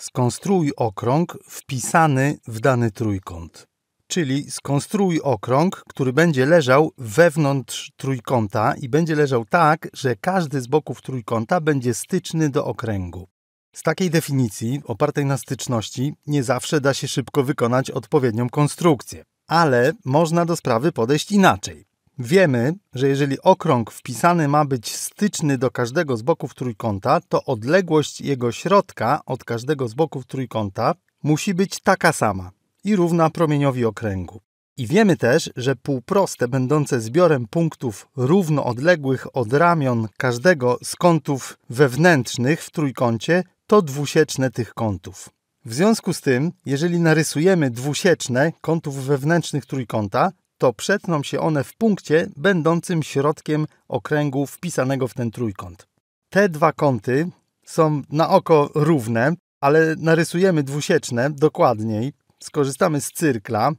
Skonstruuj okrąg wpisany w dany trójkąt. Czyli skonstruuj okrąg, który będzie leżał wewnątrz trójkąta i będzie leżał tak, że każdy z boków trójkąta będzie styczny do okręgu. Z takiej definicji, opartej na styczności, nie zawsze da się szybko wykonać odpowiednią konstrukcję, ale można do sprawy podejść inaczej. Wiemy, że jeżeli okrąg wpisany ma być styczny do każdego z boków trójkąta, to odległość jego środka od każdego z boków trójkąta musi być taka sama i równa promieniowi okręgu. I wiemy też, że półproste będące zbiorem punktów równo odległych od ramion każdego z kątów wewnętrznych w trójkącie to dwusieczne tych kątów. W związku z tym, jeżeli narysujemy dwusieczne kątów wewnętrznych trójkąta, to przetną się one w punkcie będącym środkiem okręgu wpisanego w ten trójkąt. Te dwa kąty są na oko równe, ale narysujemy dwusieczne dokładniej. Skorzystamy z cyrkla,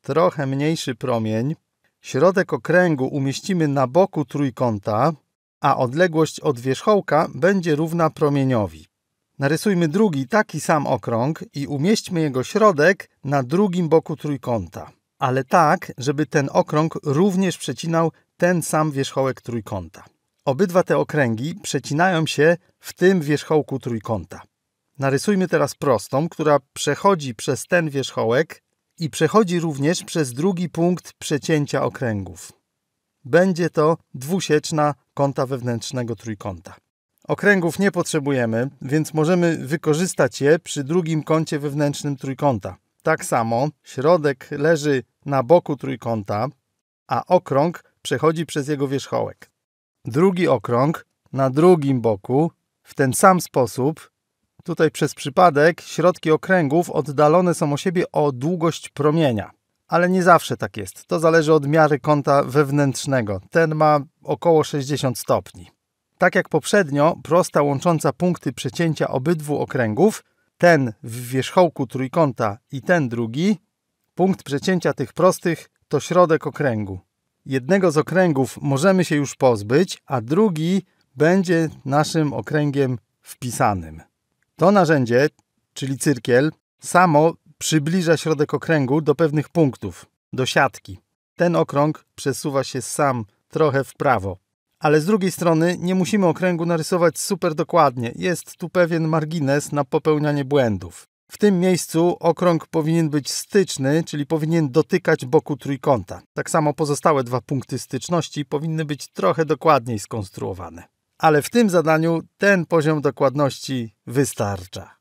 trochę mniejszy promień. Środek okręgu umieścimy na boku trójkąta, a odległość od wierzchołka będzie równa promieniowi. Narysujmy drugi taki sam okrąg i umieśćmy jego środek na drugim boku trójkąta ale tak, żeby ten okrąg również przecinał ten sam wierzchołek trójkąta. Obydwa te okręgi przecinają się w tym wierzchołku trójkąta. Narysujmy teraz prostą, która przechodzi przez ten wierzchołek i przechodzi również przez drugi punkt przecięcia okręgów. Będzie to dwusieczna kąta wewnętrznego trójkąta. Okręgów nie potrzebujemy, więc możemy wykorzystać je przy drugim kącie wewnętrznym trójkąta. Tak samo środek leży na boku trójkąta, a okrąg przechodzi przez jego wierzchołek. Drugi okrąg na drugim boku w ten sam sposób. Tutaj przez przypadek środki okręgów oddalone są od siebie o długość promienia. Ale nie zawsze tak jest. To zależy od miary kąta wewnętrznego. Ten ma około 60 stopni. Tak jak poprzednio, prosta łącząca punkty przecięcia obydwu okręgów ten w wierzchołku trójkąta i ten drugi, punkt przecięcia tych prostych to środek okręgu. Jednego z okręgów możemy się już pozbyć, a drugi będzie naszym okręgiem wpisanym. To narzędzie, czyli cyrkiel, samo przybliża środek okręgu do pewnych punktów, do siatki. Ten okrąg przesuwa się sam trochę w prawo, ale z drugiej strony nie musimy okręgu narysować super dokładnie. Jest tu pewien margines na popełnianie błędów. W tym miejscu okrąg powinien być styczny, czyli powinien dotykać boku trójkąta. Tak samo pozostałe dwa punkty styczności powinny być trochę dokładniej skonstruowane. Ale w tym zadaniu ten poziom dokładności wystarcza.